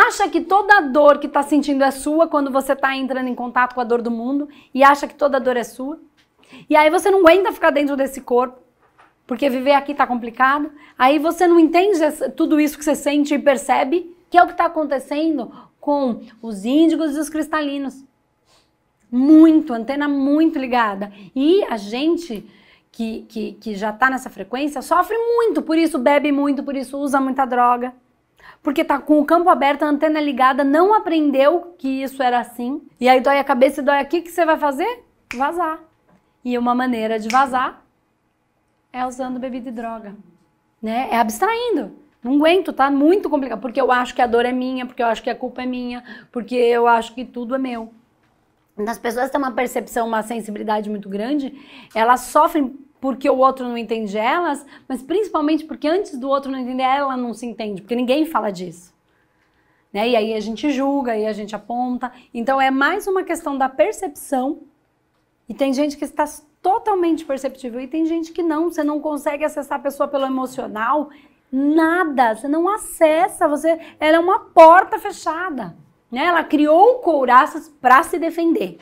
acha que toda dor que está sentindo é sua quando você está entrando em contato com a dor do mundo e acha que toda dor é sua. E aí você não aguenta ficar dentro desse corpo, porque viver aqui está complicado. Aí você não entende tudo isso que você sente e percebe, que é o que está acontecendo com os índigos e os cristalinos. Muito, antena muito ligada. E a gente que, que, que já está nessa frequência sofre muito, por isso bebe muito, por isso usa muita droga porque tá com o campo aberto, a antena ligada, não aprendeu que isso era assim. E aí dói a cabeça e dói aqui, o que você vai fazer? Vazar. E uma maneira de vazar é usando bebida e droga, né? É abstraindo. Não aguento, tá muito complicado, porque eu acho que a dor é minha, porque eu acho que a culpa é minha, porque eu acho que tudo é meu. As pessoas têm uma percepção, uma sensibilidade muito grande, elas sofrem porque o outro não entende elas, mas principalmente porque antes do outro não entender ela não se entende, porque ninguém fala disso. Né? E aí a gente julga, e a gente aponta. Então é mais uma questão da percepção. E tem gente que está totalmente perceptível e tem gente que não. Você não consegue acessar a pessoa pelo emocional, nada. Você não acessa. Você, ela é uma porta fechada. Né? Ela criou couraças para se defender.